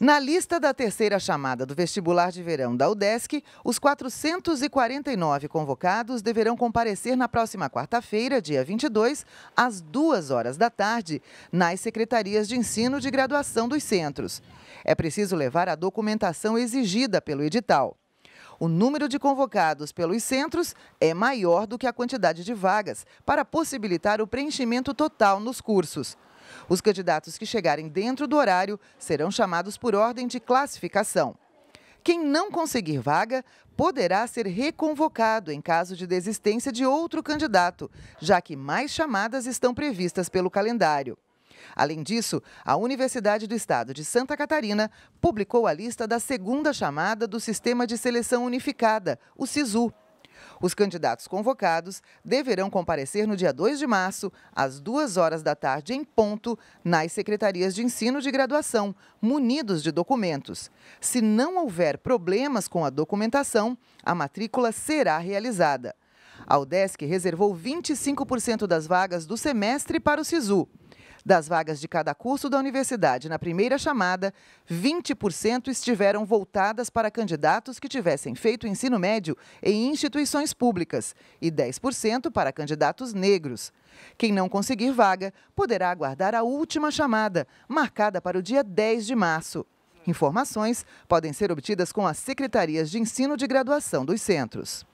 Na lista da terceira chamada do vestibular de verão da UDESC, os 449 convocados deverão comparecer na próxima quarta-feira, dia 22, às 2 horas da tarde, nas secretarias de ensino de graduação dos centros. É preciso levar a documentação exigida pelo edital. O número de convocados pelos centros é maior do que a quantidade de vagas para possibilitar o preenchimento total nos cursos. Os candidatos que chegarem dentro do horário serão chamados por ordem de classificação. Quem não conseguir vaga poderá ser reconvocado em caso de desistência de outro candidato, já que mais chamadas estão previstas pelo calendário. Além disso, a Universidade do Estado de Santa Catarina publicou a lista da segunda chamada do Sistema de Seleção Unificada, o SISU. Os candidatos convocados deverão comparecer no dia 2 de março, às 2 horas da tarde em ponto, nas secretarias de ensino de graduação, munidos de documentos. Se não houver problemas com a documentação, a matrícula será realizada. A UDESC reservou 25% das vagas do semestre para o SISU. Das vagas de cada curso da universidade na primeira chamada, 20% estiveram voltadas para candidatos que tivessem feito ensino médio em instituições públicas e 10% para candidatos negros. Quem não conseguir vaga poderá aguardar a última chamada, marcada para o dia 10 de março. Informações podem ser obtidas com as secretarias de ensino de graduação dos centros.